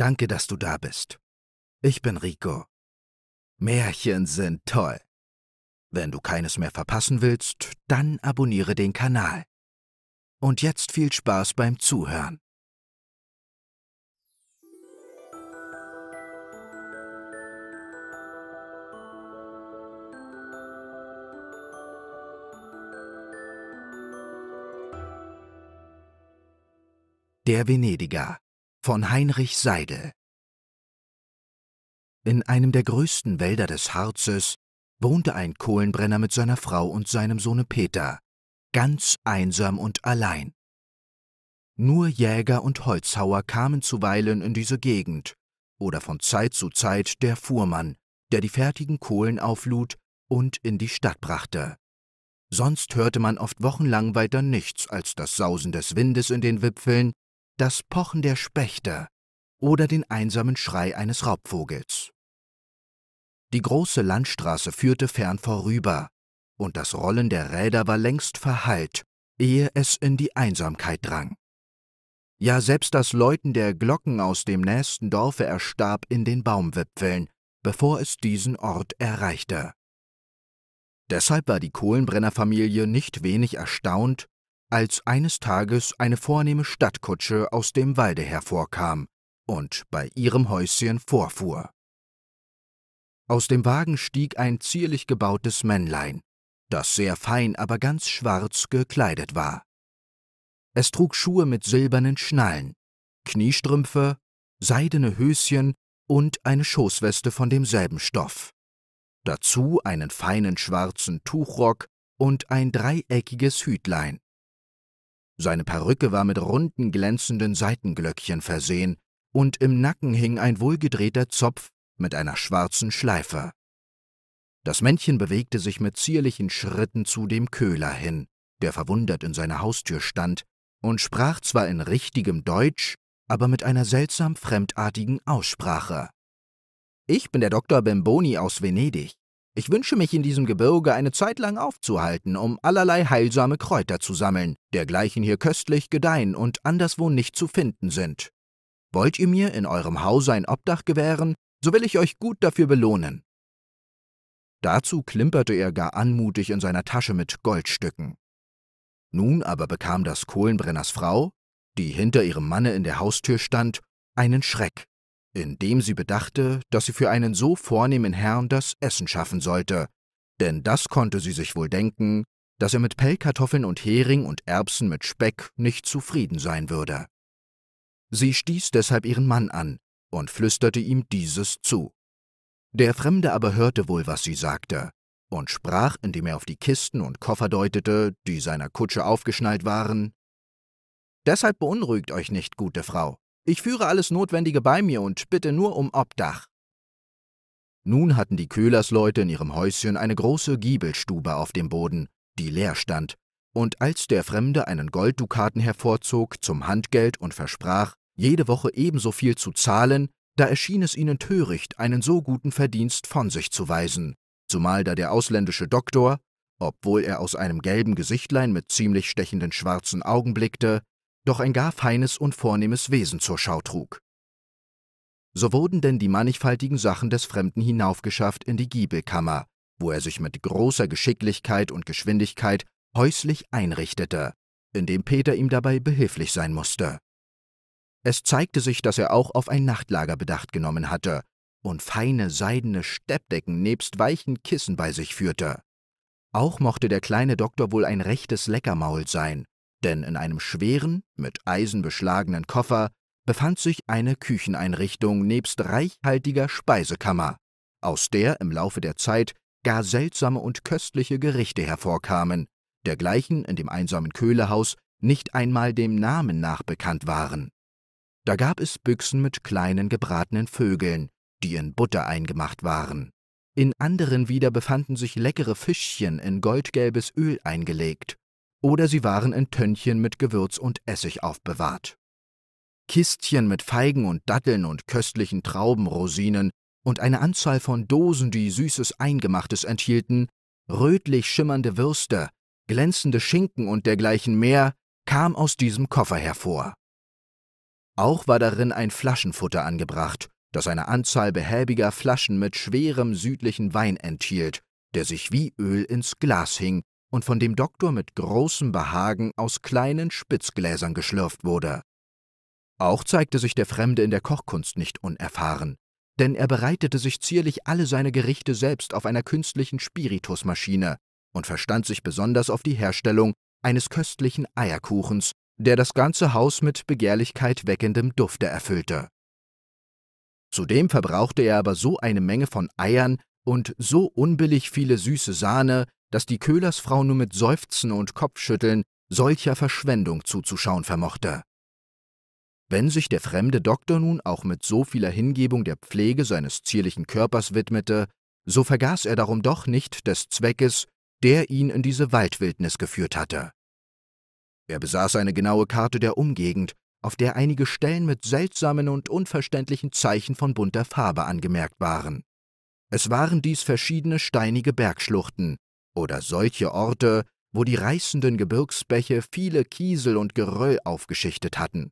Danke, dass du da bist. Ich bin Rico. Märchen sind toll. Wenn du keines mehr verpassen willst, dann abonniere den Kanal. Und jetzt viel Spaß beim Zuhören. Der Venediger von Heinrich Seidel In einem der größten Wälder des Harzes wohnte ein Kohlenbrenner mit seiner Frau und seinem Sohne Peter, ganz einsam und allein. Nur Jäger und Holzhauer kamen zuweilen in diese Gegend, oder von Zeit zu Zeit der Fuhrmann, der die fertigen Kohlen auflud und in die Stadt brachte. Sonst hörte man oft wochenlang weiter nichts als das Sausen des Windes in den Wipfeln das Pochen der Spechter oder den einsamen Schrei eines Raubvogels. Die große Landstraße führte fern vorüber, und das Rollen der Räder war längst verhallt, ehe es in die Einsamkeit drang. Ja, selbst das Läuten der Glocken aus dem nächsten Dorfe erstarb in den Baumwipfeln, bevor es diesen Ort erreichte. Deshalb war die Kohlenbrennerfamilie nicht wenig erstaunt, als eines Tages eine vornehme Stadtkutsche aus dem Walde hervorkam und bei ihrem Häuschen vorfuhr. Aus dem Wagen stieg ein zierlich gebautes Männlein, das sehr fein, aber ganz schwarz gekleidet war. Es trug Schuhe mit silbernen Schnallen, Kniestrümpfe, seidene Höschen und eine Schoßweste von demselben Stoff. Dazu einen feinen schwarzen Tuchrock und ein dreieckiges Hütlein, seine Perücke war mit runden, glänzenden Seitenglöckchen versehen, und im Nacken hing ein wohlgedrehter Zopf mit einer schwarzen Schleife. Das Männchen bewegte sich mit zierlichen Schritten zu dem Köhler hin, der verwundert in seiner Haustür stand, und sprach zwar in richtigem Deutsch, aber mit einer seltsam fremdartigen Aussprache. Ich bin der Doktor Bemboni aus Venedig. Ich wünsche mich in diesem Gebirge eine Zeit lang aufzuhalten, um allerlei heilsame Kräuter zu sammeln, dergleichen hier köstlich gedeihen und anderswo nicht zu finden sind. Wollt ihr mir in eurem Hause ein Obdach gewähren, so will ich euch gut dafür belohnen. Dazu klimperte er gar anmutig in seiner Tasche mit Goldstücken. Nun aber bekam das Kohlenbrenners Frau, die hinter ihrem Manne in der Haustür stand, einen Schreck indem sie bedachte, dass sie für einen so vornehmen Herrn das Essen schaffen sollte, denn das konnte sie sich wohl denken, dass er mit Pellkartoffeln und Hering und Erbsen mit Speck nicht zufrieden sein würde. Sie stieß deshalb ihren Mann an und flüsterte ihm dieses zu. Der Fremde aber hörte wohl, was sie sagte, und sprach, indem er auf die Kisten und Koffer deutete, die seiner Kutsche aufgeschnallt waren Deshalb beunruhigt euch nicht, gute Frau, ich führe alles Notwendige bei mir und bitte nur um Obdach. Nun hatten die Köhlersleute in ihrem Häuschen eine große Giebelstube auf dem Boden, die leer stand, und als der Fremde einen Golddukaten hervorzog zum Handgeld und versprach, jede Woche ebenso viel zu zahlen, da erschien es ihnen töricht, einen so guten Verdienst von sich zu weisen, zumal da der ausländische Doktor, obwohl er aus einem gelben Gesichtlein mit ziemlich stechenden schwarzen Augen blickte, doch ein gar feines und vornehmes Wesen zur Schau trug. So wurden denn die mannigfaltigen Sachen des Fremden hinaufgeschafft in die Giebelkammer, wo er sich mit großer Geschicklichkeit und Geschwindigkeit häuslich einrichtete, indem Peter ihm dabei behilflich sein musste. Es zeigte sich, dass er auch auf ein Nachtlager Bedacht genommen hatte und feine seidene Steppdecken nebst weichen Kissen bei sich führte. Auch mochte der kleine Doktor wohl ein rechtes Leckermaul sein, denn in einem schweren, mit Eisen beschlagenen Koffer befand sich eine Kücheneinrichtung nebst reichhaltiger Speisekammer, aus der im Laufe der Zeit gar seltsame und köstliche Gerichte hervorkamen, dergleichen in dem einsamen Köhlehaus nicht einmal dem Namen nach bekannt waren. Da gab es Büchsen mit kleinen gebratenen Vögeln, die in Butter eingemacht waren. In anderen wieder befanden sich leckere Fischchen in goldgelbes Öl eingelegt oder sie waren in Tönnchen mit Gewürz und Essig aufbewahrt. Kistchen mit Feigen und Datteln und köstlichen Traubenrosinen und eine Anzahl von Dosen, die süßes Eingemachtes enthielten, rötlich schimmernde Würste, glänzende Schinken und dergleichen mehr, kam aus diesem Koffer hervor. Auch war darin ein Flaschenfutter angebracht, das eine Anzahl behäbiger Flaschen mit schwerem südlichen Wein enthielt, der sich wie Öl ins Glas hing und von dem Doktor mit großem Behagen aus kleinen Spitzgläsern geschlürft wurde. Auch zeigte sich der Fremde in der Kochkunst nicht unerfahren, denn er bereitete sich zierlich alle seine Gerichte selbst auf einer künstlichen Spiritusmaschine und verstand sich besonders auf die Herstellung eines köstlichen Eierkuchens, der das ganze Haus mit Begehrlichkeit weckendem Dufte erfüllte. Zudem verbrauchte er aber so eine Menge von Eiern und so unbillig viele süße Sahne, dass die Köhlersfrau nur mit Seufzen und Kopfschütteln solcher Verschwendung zuzuschauen vermochte. Wenn sich der fremde Doktor nun auch mit so vieler Hingebung der Pflege seines zierlichen Körpers widmete, so vergaß er darum doch nicht des Zweckes, der ihn in diese Waldwildnis geführt hatte. Er besaß eine genaue Karte der Umgegend, auf der einige Stellen mit seltsamen und unverständlichen Zeichen von bunter Farbe angemerkt waren. Es waren dies verschiedene steinige Bergschluchten, oder solche Orte, wo die reißenden Gebirgsbäche viele Kiesel und Geröll aufgeschichtet hatten.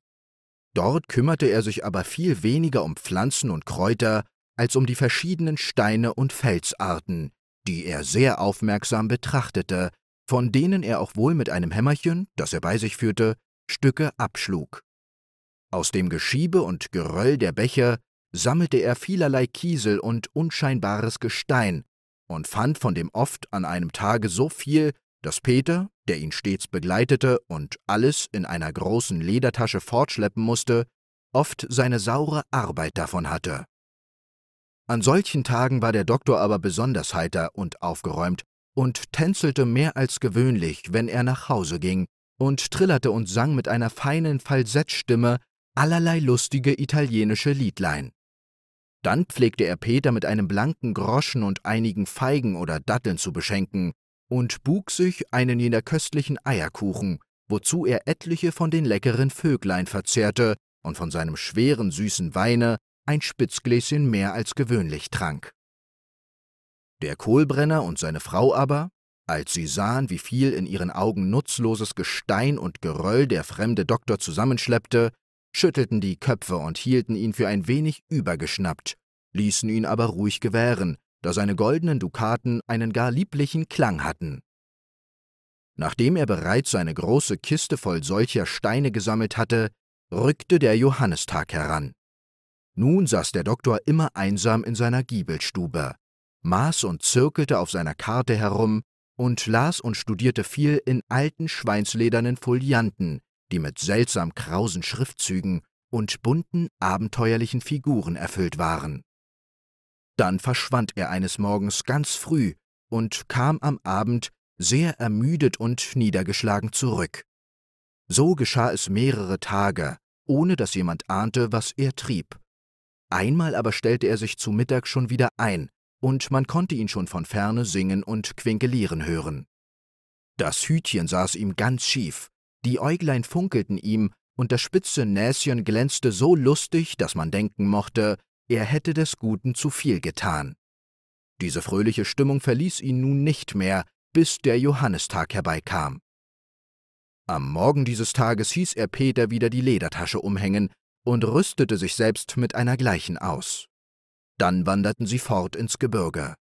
Dort kümmerte er sich aber viel weniger um Pflanzen und Kräuter als um die verschiedenen Steine und Felsarten, die er sehr aufmerksam betrachtete, von denen er auch wohl mit einem Hämmerchen, das er bei sich führte, Stücke abschlug. Aus dem Geschiebe und Geröll der Bäche sammelte er vielerlei Kiesel und unscheinbares Gestein, und fand von dem oft an einem Tage so viel, dass Peter, der ihn stets begleitete und alles in einer großen Ledertasche fortschleppen musste, oft seine saure Arbeit davon hatte. An solchen Tagen war der Doktor aber besonders heiter und aufgeräumt und tänzelte mehr als gewöhnlich, wenn er nach Hause ging, und trillerte und sang mit einer feinen Falsettstimme allerlei lustige italienische Liedlein. Dann pflegte er Peter mit einem blanken Groschen und einigen Feigen oder Datteln zu beschenken und bug sich einen jener köstlichen Eierkuchen, wozu er etliche von den leckeren Vöglein verzehrte und von seinem schweren süßen Weine ein Spitzgläschen mehr als gewöhnlich trank. Der Kohlbrenner und seine Frau aber, als sie sahen, wie viel in ihren Augen nutzloses Gestein und Geröll der fremde Doktor zusammenschleppte, schüttelten die Köpfe und hielten ihn für ein wenig übergeschnappt, ließen ihn aber ruhig gewähren, da seine goldenen Dukaten einen gar lieblichen Klang hatten. Nachdem er bereits eine große Kiste voll solcher Steine gesammelt hatte, rückte der Johannistag heran. Nun saß der Doktor immer einsam in seiner Giebelstube, maß und zirkelte auf seiner Karte herum und las und studierte viel in alten schweinsledernen Folianten, die mit seltsam krausen Schriftzügen und bunten, abenteuerlichen Figuren erfüllt waren. Dann verschwand er eines Morgens ganz früh und kam am Abend sehr ermüdet und niedergeschlagen zurück. So geschah es mehrere Tage, ohne dass jemand ahnte, was er trieb. Einmal aber stellte er sich zu Mittag schon wieder ein, und man konnte ihn schon von ferne singen und quinkelieren hören. Das Hütchen saß ihm ganz schief, die Äuglein funkelten ihm, und das spitze Näschen glänzte so lustig, dass man denken mochte, er hätte des Guten zu viel getan. Diese fröhliche Stimmung verließ ihn nun nicht mehr, bis der Johannistag herbeikam. Am Morgen dieses Tages hieß er Peter wieder die Ledertasche umhängen und rüstete sich selbst mit einer gleichen aus. Dann wanderten sie fort ins Gebirge.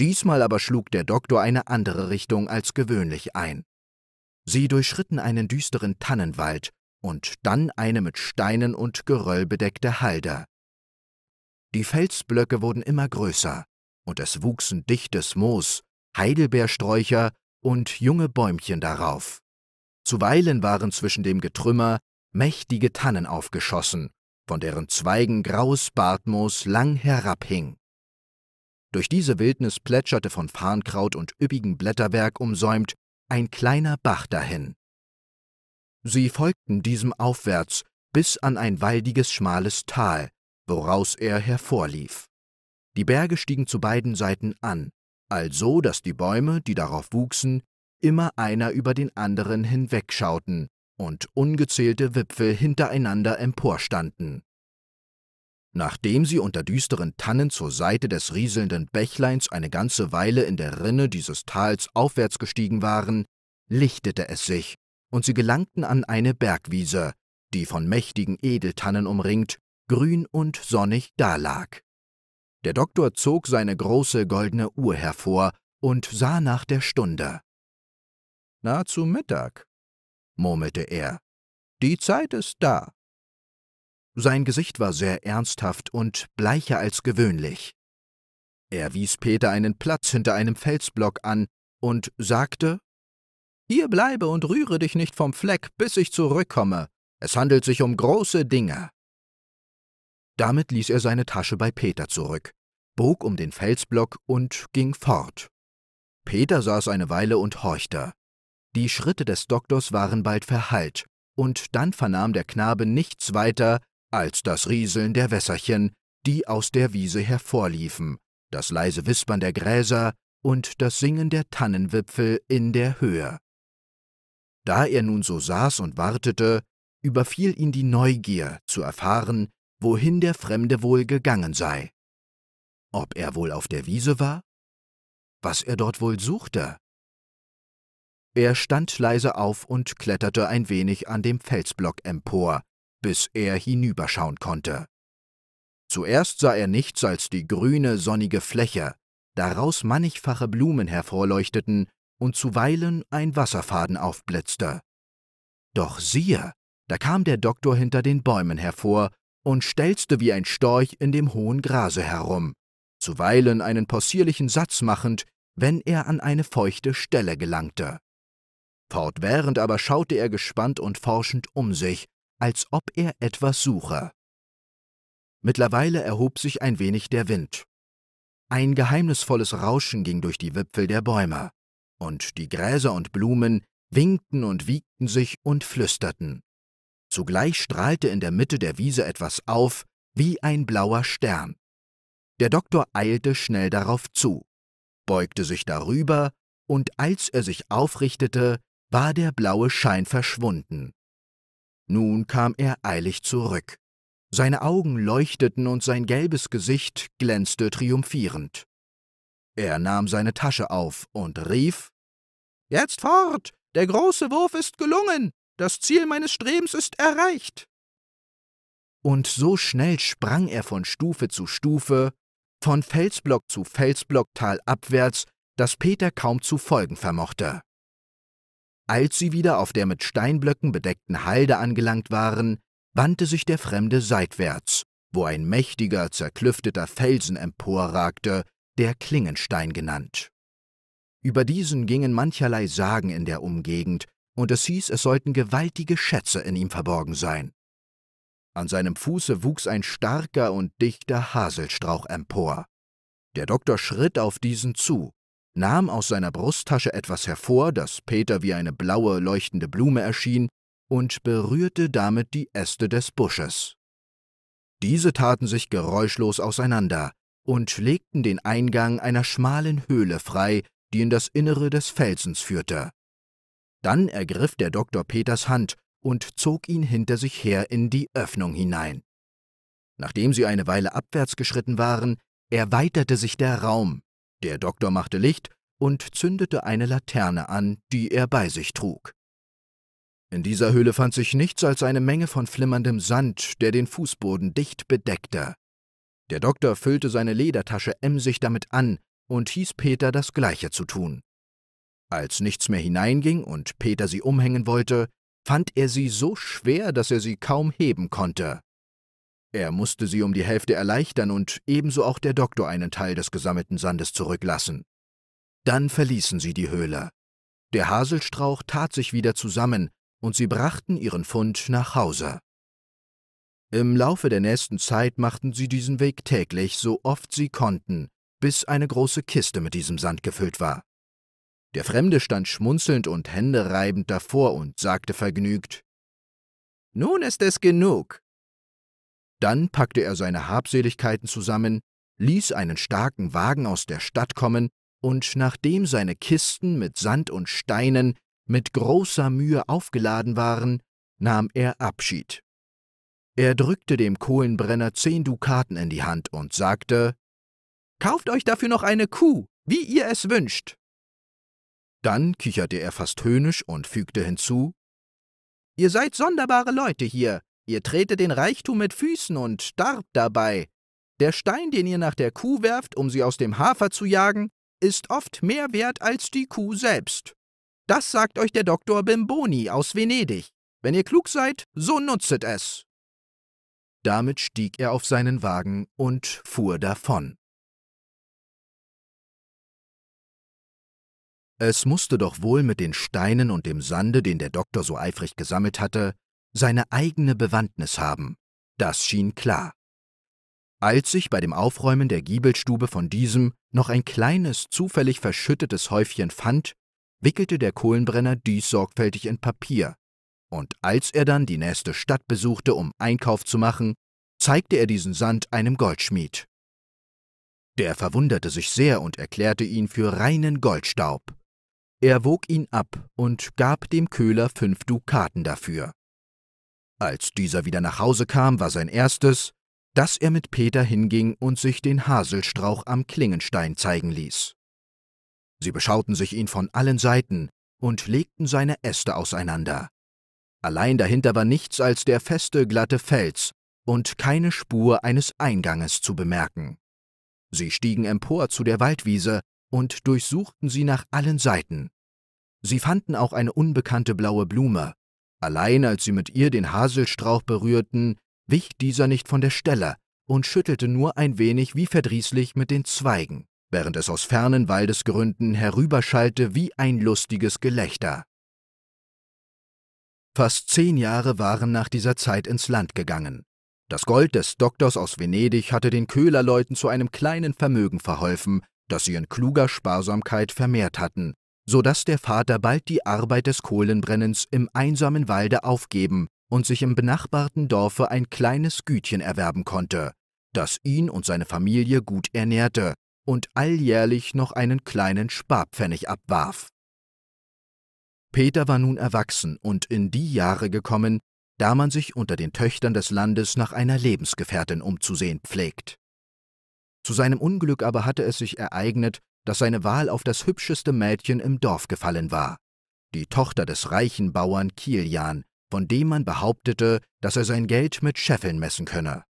Diesmal aber schlug der Doktor eine andere Richtung als gewöhnlich ein. Sie durchschritten einen düsteren Tannenwald und dann eine mit Steinen und Geröll bedeckte Halde. Die Felsblöcke wurden immer größer, und es wuchsen dichtes Moos, Heidelbeersträucher und junge Bäumchen darauf. Zuweilen waren zwischen dem Getrümmer mächtige Tannen aufgeschossen, von deren Zweigen graues Bartmoos lang herabhing. Durch diese Wildnis plätscherte von Farnkraut und üppigem Blätterwerk umsäumt ein kleiner Bach dahin. Sie folgten diesem aufwärts bis an ein waldiges, schmales Tal, woraus er hervorlief. Die Berge stiegen zu beiden Seiten an, also dass die Bäume, die darauf wuchsen, immer einer über den anderen hinwegschauten und ungezählte Wipfel hintereinander emporstanden. Nachdem sie unter düsteren Tannen zur Seite des rieselnden Bächleins eine ganze Weile in der Rinne dieses Tals aufwärts gestiegen waren, lichtete es sich, und sie gelangten an eine Bergwiese, die von mächtigen Edeltannen umringt, grün und sonnig dalag. Der Doktor zog seine große goldene Uhr hervor und sah nach der Stunde. Na, zu Mittag, murmelte er. Die Zeit ist da. Sein Gesicht war sehr ernsthaft und bleicher als gewöhnlich. Er wies Peter einen Platz hinter einem Felsblock an und sagte, »Hier bleibe und rühre dich nicht vom Fleck, bis ich zurückkomme. Es handelt sich um große Dinge.« Damit ließ er seine Tasche bei Peter zurück, bog um den Felsblock und ging fort. Peter saß eine Weile und horchte. Die Schritte des Doktors waren bald verhallt, und dann vernahm der Knabe nichts weiter als das Rieseln der Wässerchen, die aus der Wiese hervorliefen, das leise Wispern der Gräser und das Singen der Tannenwipfel in der Höhe. Da er nun so saß und wartete, überfiel ihn die Neugier zu erfahren, wohin der Fremde wohl gegangen sei. Ob er wohl auf der Wiese war? Was er dort wohl suchte? Er stand leise auf und kletterte ein wenig an dem Felsblock empor, bis er hinüberschauen konnte. Zuerst sah er nichts als die grüne, sonnige Fläche, daraus mannigfache Blumen hervorleuchteten und zuweilen ein Wasserfaden aufblitzte. Doch siehe, da kam der Doktor hinter den Bäumen hervor und stelzte wie ein Storch in dem hohen Grase herum, zuweilen einen possierlichen Satz machend, wenn er an eine feuchte Stelle gelangte. Fortwährend aber schaute er gespannt und forschend um sich als ob er etwas suche. Mittlerweile erhob sich ein wenig der Wind. Ein geheimnisvolles Rauschen ging durch die Wipfel der Bäume, und die Gräser und Blumen winkten und wiegten sich und flüsterten. Zugleich strahlte in der Mitte der Wiese etwas auf, wie ein blauer Stern. Der Doktor eilte schnell darauf zu, beugte sich darüber, und als er sich aufrichtete, war der blaue Schein verschwunden. Nun kam er eilig zurück. Seine Augen leuchteten und sein gelbes Gesicht glänzte triumphierend. Er nahm seine Tasche auf und rief Jetzt fort. Der große Wurf ist gelungen. Das Ziel meines Strebens ist erreicht. Und so schnell sprang er von Stufe zu Stufe, von Felsblock zu Felsblock talabwärts, dass Peter kaum zu folgen vermochte. Als sie wieder auf der mit Steinblöcken bedeckten Halde angelangt waren, wandte sich der Fremde seitwärts, wo ein mächtiger, zerklüfteter Felsen emporragte, der Klingenstein genannt. Über diesen gingen mancherlei Sagen in der Umgegend, und es hieß, es sollten gewaltige Schätze in ihm verborgen sein. An seinem Fuße wuchs ein starker und dichter Haselstrauch empor. Der Doktor schritt auf diesen zu, nahm aus seiner Brusttasche etwas hervor, das Peter wie eine blaue, leuchtende Blume erschien, und berührte damit die Äste des Busches. Diese taten sich geräuschlos auseinander und legten den Eingang einer schmalen Höhle frei, die in das Innere des Felsens führte. Dann ergriff der Doktor Peters Hand und zog ihn hinter sich her in die Öffnung hinein. Nachdem sie eine Weile abwärts geschritten waren, erweiterte sich der Raum, der Doktor machte Licht und zündete eine Laterne an, die er bei sich trug. In dieser Höhle fand sich nichts als eine Menge von flimmerndem Sand, der den Fußboden dicht bedeckte. Der Doktor füllte seine Ledertasche emsig damit an und hieß Peter, das Gleiche zu tun. Als nichts mehr hineinging und Peter sie umhängen wollte, fand er sie so schwer, dass er sie kaum heben konnte. Er musste sie um die Hälfte erleichtern und ebenso auch der Doktor einen Teil des gesammelten Sandes zurücklassen. Dann verließen sie die Höhle. Der Haselstrauch tat sich wieder zusammen, und sie brachten ihren Fund nach Hause. Im Laufe der nächsten Zeit machten sie diesen Weg täglich, so oft sie konnten, bis eine große Kiste mit diesem Sand gefüllt war. Der Fremde stand schmunzelnd und händereibend davor und sagte vergnügt Nun ist es genug. Dann packte er seine Habseligkeiten zusammen, ließ einen starken Wagen aus der Stadt kommen, und nachdem seine Kisten mit Sand und Steinen mit großer Mühe aufgeladen waren, nahm er Abschied. Er drückte dem Kohlenbrenner zehn Dukaten in die Hand und sagte Kauft euch dafür noch eine Kuh, wie ihr es wünscht. Dann kicherte er fast höhnisch und fügte hinzu Ihr seid sonderbare Leute hier, Ihr tretet den Reichtum mit Füßen und starbt dabei. Der Stein, den ihr nach der Kuh werft, um sie aus dem Hafer zu jagen, ist oft mehr wert als die Kuh selbst. Das sagt euch der Doktor Bimboni aus Venedig. Wenn ihr klug seid, so nutzet es. Damit stieg er auf seinen Wagen und fuhr davon. Es musste doch wohl mit den Steinen und dem Sande, den der Doktor so eifrig gesammelt hatte, seine eigene Bewandtnis haben. Das schien klar. Als sich bei dem Aufräumen der Giebelstube von diesem noch ein kleines, zufällig verschüttetes Häufchen fand, wickelte der Kohlenbrenner dies sorgfältig in Papier, und als er dann die nächste Stadt besuchte, um Einkauf zu machen, zeigte er diesen Sand einem Goldschmied. Der verwunderte sich sehr und erklärte ihn für reinen Goldstaub. Er wog ihn ab und gab dem Köhler fünf Dukaten dafür. Als dieser wieder nach Hause kam, war sein erstes, dass er mit Peter hinging und sich den Haselstrauch am Klingenstein zeigen ließ. Sie beschauten sich ihn von allen Seiten und legten seine Äste auseinander. Allein dahinter war nichts als der feste, glatte Fels und keine Spur eines Einganges zu bemerken. Sie stiegen empor zu der Waldwiese und durchsuchten sie nach allen Seiten. Sie fanden auch eine unbekannte blaue Blume, Allein als sie mit ihr den Haselstrauch berührten, wich dieser nicht von der Stelle und schüttelte nur ein wenig wie verdrießlich mit den Zweigen, während es aus fernen Waldesgründen herüberschallte wie ein lustiges Gelächter. Fast zehn Jahre waren nach dieser Zeit ins Land gegangen. Das Gold des Doktors aus Venedig hatte den Köhlerleuten zu einem kleinen Vermögen verholfen, das sie in kluger Sparsamkeit vermehrt hatten, so dass der Vater bald die Arbeit des Kohlenbrennens im einsamen Walde aufgeben und sich im benachbarten Dorfe ein kleines Gütchen erwerben konnte, das ihn und seine Familie gut ernährte und alljährlich noch einen kleinen Sparpfennig abwarf. Peter war nun erwachsen und in die Jahre gekommen, da man sich unter den Töchtern des Landes nach einer Lebensgefährtin umzusehen pflegt. Zu seinem Unglück aber hatte es sich ereignet, dass seine Wahl auf das hübscheste Mädchen im Dorf gefallen war, die Tochter des reichen Bauern Kilian, von dem man behauptete, dass er sein Geld mit Scheffeln messen könne.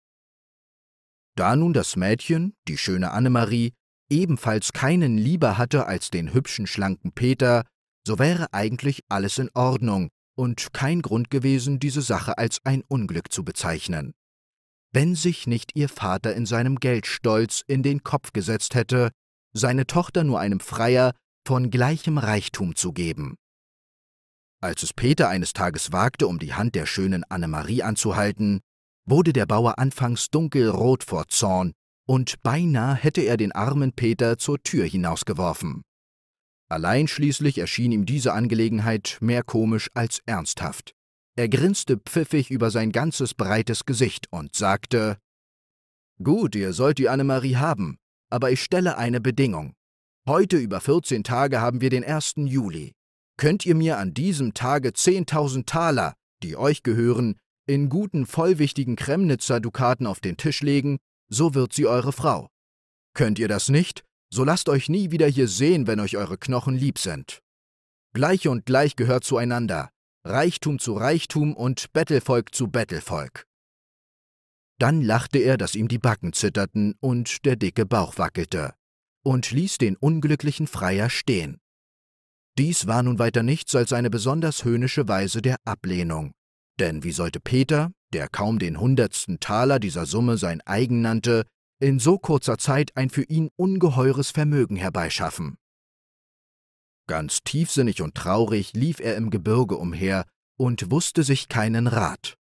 Da nun das Mädchen, die schöne Annemarie, ebenfalls keinen lieber hatte als den hübschen, schlanken Peter, so wäre eigentlich alles in Ordnung und kein Grund gewesen, diese Sache als ein Unglück zu bezeichnen. Wenn sich nicht ihr Vater in seinem Geldstolz in den Kopf gesetzt hätte, seine Tochter nur einem Freier von gleichem Reichtum zu geben. Als es Peter eines Tages wagte, um die Hand der schönen Annemarie anzuhalten, wurde der Bauer anfangs dunkelrot vor Zorn, und beinahe hätte er den armen Peter zur Tür hinausgeworfen. Allein schließlich erschien ihm diese Angelegenheit mehr komisch als ernsthaft. Er grinste pfiffig über sein ganzes breites Gesicht und sagte, »Gut, ihr sollt die Annemarie haben, aber ich stelle eine Bedingung. Heute über 14 Tage haben wir den 1. Juli. Könnt ihr mir an diesem Tage 10.000 Taler, die euch gehören, in guten, vollwichtigen Kremnitzer Dukaten auf den Tisch legen, so wird sie eure Frau. Könnt ihr das nicht, so lasst euch nie wieder hier sehen, wenn euch eure Knochen lieb sind. Gleich und gleich gehört zueinander, Reichtum zu Reichtum und Bettelvolk zu Bettelvolk. Dann lachte er, dass ihm die Backen zitterten und der dicke Bauch wackelte, und ließ den unglücklichen Freier stehen. Dies war nun weiter nichts als eine besonders höhnische Weise der Ablehnung. Denn wie sollte Peter, der kaum den hundertsten Taler dieser Summe sein eigen nannte, in so kurzer Zeit ein für ihn ungeheures Vermögen herbeischaffen? Ganz tiefsinnig und traurig lief er im Gebirge umher und wusste sich keinen Rat.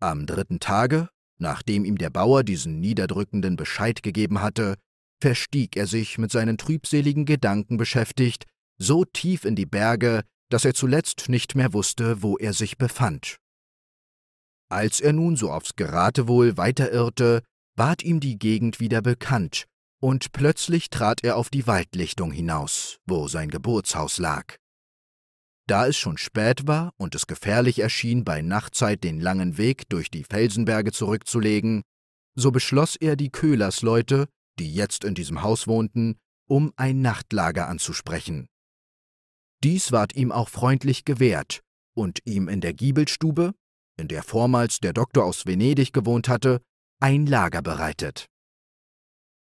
Am dritten Tage, Nachdem ihm der Bauer diesen niederdrückenden Bescheid gegeben hatte, verstieg er sich mit seinen trübseligen Gedanken beschäftigt, so tief in die Berge, dass er zuletzt nicht mehr wusste, wo er sich befand. Als er nun so aufs Geratewohl weiterirrte, ward ihm die Gegend wieder bekannt, und plötzlich trat er auf die Waldlichtung hinaus, wo sein Geburtshaus lag. Da es schon spät war und es gefährlich erschien, bei Nachtzeit den langen Weg durch die Felsenberge zurückzulegen, so beschloss er, die Köhlersleute, die jetzt in diesem Haus wohnten, um ein Nachtlager anzusprechen. Dies ward ihm auch freundlich gewährt, und ihm in der Giebelstube, in der vormals der Doktor aus Venedig gewohnt hatte, ein Lager bereitet.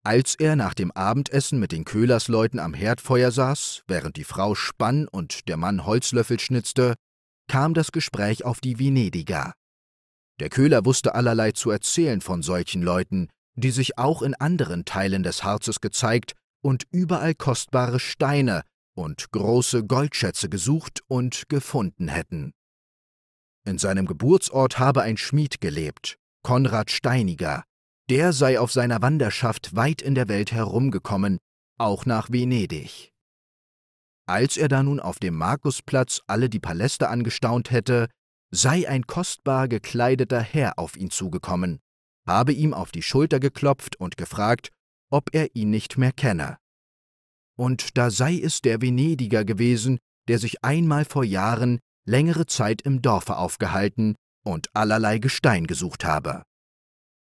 Als er nach dem Abendessen mit den Köhlersleuten am Herdfeuer saß, während die Frau spann und der Mann Holzlöffel schnitzte, kam das Gespräch auf die Venediger. Der Köhler wusste allerlei zu erzählen von solchen Leuten, die sich auch in anderen Teilen des Harzes gezeigt und überall kostbare Steine und große Goldschätze gesucht und gefunden hätten. In seinem Geburtsort habe ein Schmied gelebt, Konrad Steiniger, der sei auf seiner Wanderschaft weit in der Welt herumgekommen, auch nach Venedig. Als er da nun auf dem Markusplatz alle die Paläste angestaunt hätte, sei ein kostbar gekleideter Herr auf ihn zugekommen, habe ihm auf die Schulter geklopft und gefragt, ob er ihn nicht mehr kenne. Und da sei es der Venediger gewesen, der sich einmal vor Jahren längere Zeit im Dorfe aufgehalten und allerlei Gestein gesucht habe.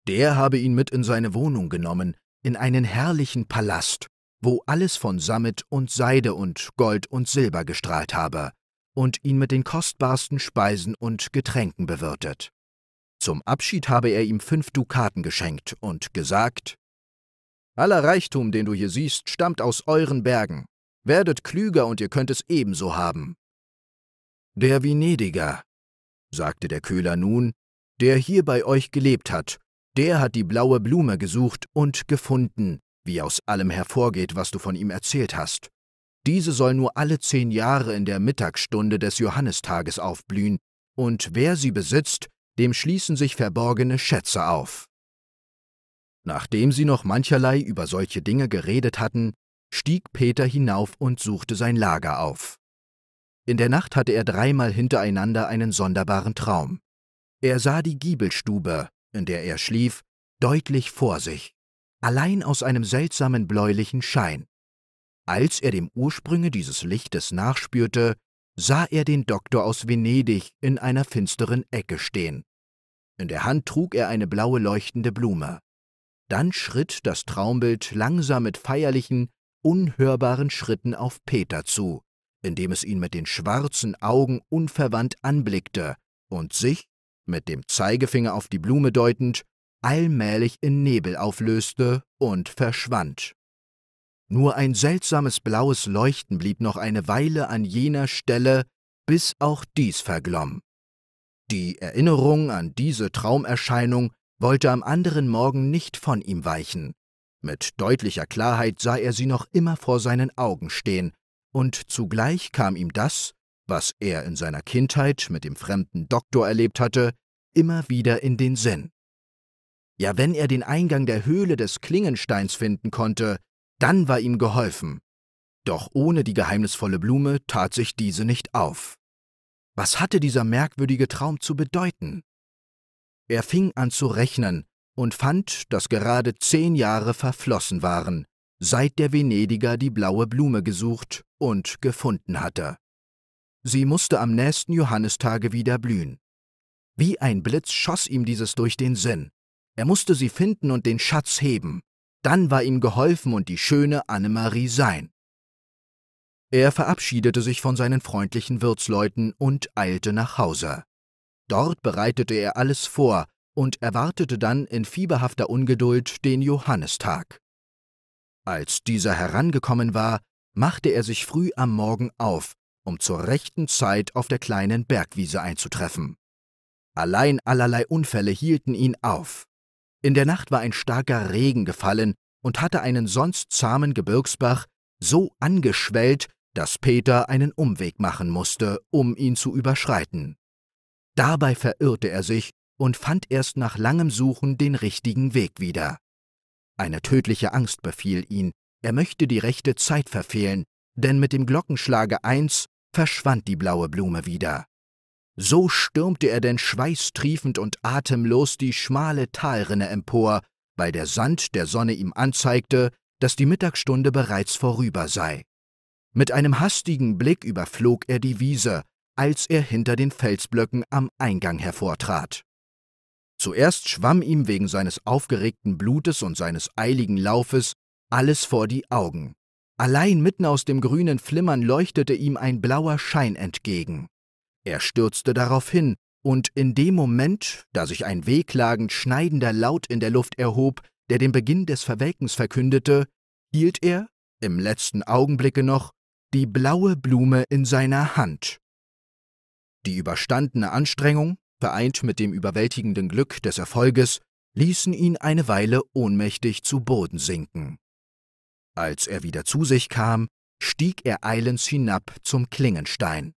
Der habe ihn mit in seine Wohnung genommen, in einen herrlichen Palast, wo alles von Sammet und Seide und Gold und Silber gestrahlt habe, und ihn mit den kostbarsten Speisen und Getränken bewirtet. Zum Abschied habe er ihm fünf Dukaten geschenkt und gesagt, Aller Reichtum, den du hier siehst, stammt aus euren Bergen. Werdet klüger und ihr könnt es ebenso haben. Der Venediger, sagte der Köhler nun, der hier bei euch gelebt hat der hat die blaue Blume gesucht und gefunden, wie aus allem hervorgeht, was du von ihm erzählt hast. Diese soll nur alle zehn Jahre in der Mittagsstunde des Johannistages aufblühen, und wer sie besitzt, dem schließen sich verborgene Schätze auf. Nachdem sie noch mancherlei über solche Dinge geredet hatten, stieg Peter hinauf und suchte sein Lager auf. In der Nacht hatte er dreimal hintereinander einen sonderbaren Traum. Er sah die Giebelstube, in der er schlief, deutlich vor sich, allein aus einem seltsamen bläulichen Schein. Als er dem Ursprünge dieses Lichtes nachspürte, sah er den Doktor aus Venedig in einer finsteren Ecke stehen. In der Hand trug er eine blaue leuchtende Blume. Dann schritt das Traumbild langsam mit feierlichen, unhörbaren Schritten auf Peter zu, indem es ihn mit den schwarzen Augen unverwandt anblickte und sich mit dem Zeigefinger auf die Blume deutend, allmählich in Nebel auflöste und verschwand. Nur ein seltsames blaues Leuchten blieb noch eine Weile an jener Stelle, bis auch dies verglomm. Die Erinnerung an diese Traumerscheinung wollte am anderen Morgen nicht von ihm weichen. Mit deutlicher Klarheit sah er sie noch immer vor seinen Augen stehen, und zugleich kam ihm das, was er in seiner Kindheit mit dem fremden Doktor erlebt hatte, immer wieder in den Sinn. Ja, wenn er den Eingang der Höhle des Klingensteins finden konnte, dann war ihm geholfen. Doch ohne die geheimnisvolle Blume tat sich diese nicht auf. Was hatte dieser merkwürdige Traum zu bedeuten? Er fing an zu rechnen und fand, dass gerade zehn Jahre verflossen waren, seit der Venediger die blaue Blume gesucht und gefunden hatte. Sie musste am nächsten Johannistage wieder blühen. Wie ein Blitz schoss ihm dieses durch den Sinn. Er musste sie finden und den Schatz heben. Dann war ihm geholfen und die schöne Annemarie sein. Er verabschiedete sich von seinen freundlichen Wirtsleuten und eilte nach Hause. Dort bereitete er alles vor und erwartete dann in fieberhafter Ungeduld den Johannistag. Als dieser herangekommen war, machte er sich früh am Morgen auf um zur rechten Zeit auf der kleinen Bergwiese einzutreffen. Allein allerlei Unfälle hielten ihn auf. In der Nacht war ein starker Regen gefallen und hatte einen sonst zahmen Gebirgsbach so angeschwellt, dass Peter einen Umweg machen musste, um ihn zu überschreiten. Dabei verirrte er sich und fand erst nach langem Suchen den richtigen Weg wieder. Eine tödliche Angst befiel ihn, er möchte die rechte Zeit verfehlen, denn mit dem Glockenschlage eins verschwand die blaue Blume wieder. So stürmte er denn schweißtriefend und atemlos die schmale Talrinne empor, weil der Sand der Sonne ihm anzeigte, dass die Mittagsstunde bereits vorüber sei. Mit einem hastigen Blick überflog er die Wiese, als er hinter den Felsblöcken am Eingang hervortrat. Zuerst schwamm ihm wegen seines aufgeregten Blutes und seines eiligen Laufes alles vor die Augen, Allein mitten aus dem grünen Flimmern leuchtete ihm ein blauer Schein entgegen. Er stürzte darauf hin, und in dem Moment, da sich ein wehklagend schneidender Laut in der Luft erhob, der den Beginn des Verwelkens verkündete, hielt er, im letzten Augenblicke noch, die blaue Blume in seiner Hand. Die überstandene Anstrengung, vereint mit dem überwältigenden Glück des Erfolges, ließen ihn eine Weile ohnmächtig zu Boden sinken. Als er wieder zu sich kam, stieg er eilends hinab zum Klingenstein.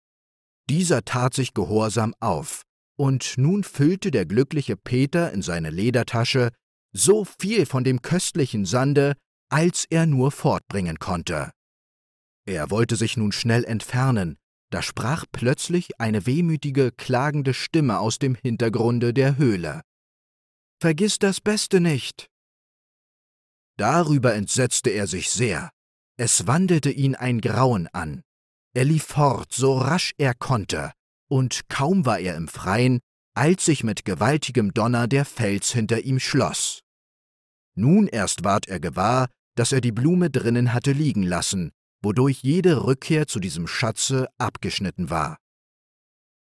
Dieser tat sich gehorsam auf, und nun füllte der glückliche Peter in seine Ledertasche so viel von dem köstlichen Sande, als er nur fortbringen konnte. Er wollte sich nun schnell entfernen, da sprach plötzlich eine wehmütige, klagende Stimme aus dem Hintergrunde der Höhle. Vergiss das Beste nicht, Darüber entsetzte er sich sehr. Es wandelte ihn ein Grauen an. Er lief fort, so rasch er konnte, und kaum war er im Freien, als sich mit gewaltigem Donner der Fels hinter ihm schloss. Nun erst ward er gewahr, dass er die Blume drinnen hatte liegen lassen, wodurch jede Rückkehr zu diesem Schatze abgeschnitten war.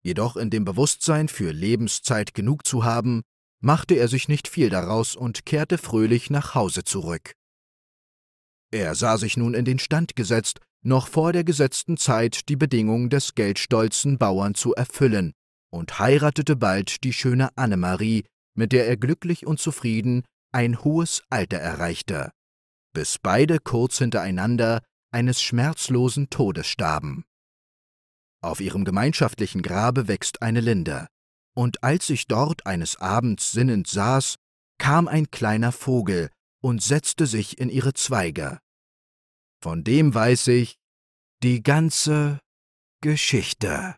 Jedoch in dem Bewusstsein, für Lebenszeit genug zu haben, machte er sich nicht viel daraus und kehrte fröhlich nach Hause zurück. Er sah sich nun in den Stand gesetzt, noch vor der gesetzten Zeit die Bedingung des geldstolzen Bauern zu erfüllen, und heiratete bald die schöne Annemarie, mit der er glücklich und zufrieden ein hohes Alter erreichte, bis beide kurz hintereinander eines schmerzlosen Todes starben. Auf ihrem gemeinschaftlichen Grabe wächst eine Linde, und als ich dort eines Abends sinnend saß, kam ein kleiner Vogel und setzte sich in ihre Zweige. Von dem weiß ich die ganze Geschichte.